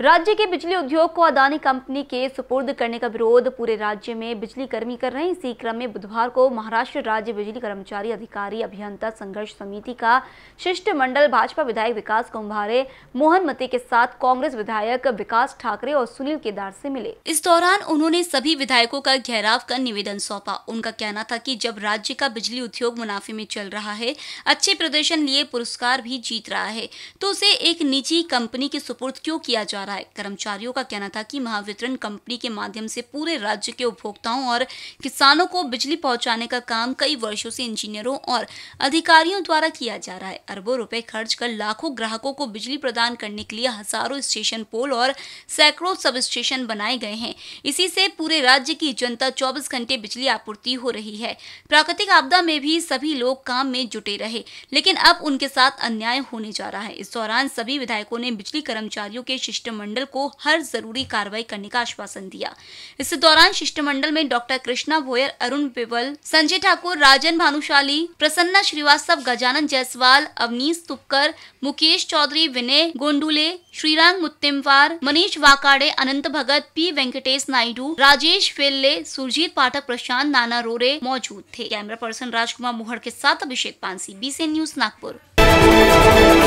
राज्य के बिजली उद्योग को अदानी कंपनी के सुपुर्द करने का विरोध पूरे राज्य में बिजली कर्मी कर रहे हैं इसी क्रम में बुधवार को महाराष्ट्र राज्य बिजली कर्मचारी अधिकारी अभियंता संघर्ष समिति का शिष्टमंडल भाजपा विधायक विकास कुंभारे मोहन मते के साथ कांग्रेस विधायक विकास ठाकरे और सुनील केदार से मिले इस दौरान उन्होंने सभी विधायकों का घेराव कर निवेदन सौंपा उनका कहना था की जब राज्य का बिजली उद्योग मुनाफे में चल रहा है अच्छे प्रदर्शन लिए पुरस्कार भी जीत रहा है तो उसे एक निजी कंपनी के सुपुर्द क्यों किया जा रहा है कर्मचारियों का कहना था कि महावितरण कंपनी के माध्यम से पूरे राज्य के उपभोक्ताओं और किसानों को बिजली पहुंचाने का काम कई वर्षों से इंजीनियरों और अधिकारियों द्वारा किया जा रहा है अरबों रुपए खर्च कर लाखों ग्राहकों को बिजली प्रदान करने के लिए हजारों स्टेशन पोल और सैकड़ों सब स्टेशन बनाए गए हैं इसी से पूरे राज्य की जनता चौबीस घंटे बिजली आपूर्ति हो रही है प्राकृतिक आपदा में भी सभी लोग काम में जुटे रहे लेकिन अब उनके साथ अन्याय होने जा रहा है इस दौरान सभी विधायकों ने बिजली कर्मचारियों के सिस्टम शिष्टमंडल को हर जरूरी कार्रवाई करने का आश्वासन दिया इस दौरान शिष्टमंडल में डॉक्टर कृष्णा भोयर अरुण बिवल संजय ठाकुर राजन भानुशाली प्रसन्ना श्रीवास्तव गजानन जायसवाल अवनीश तुपकर मुकेश चौधरी विनय गोंडुले श्रीराम मुत्तिमवार मनीष वाकाड़े अनंत भगत पी वेंकटेश नायडू राजेश फेल्ले सुरजीत पाठक प्रशांत नाना रोरे मौजूद थे कैमरा पर्सन राजकुमार मोहर के साथ अभिषेक पानसी बीसी न्यूज नागपुर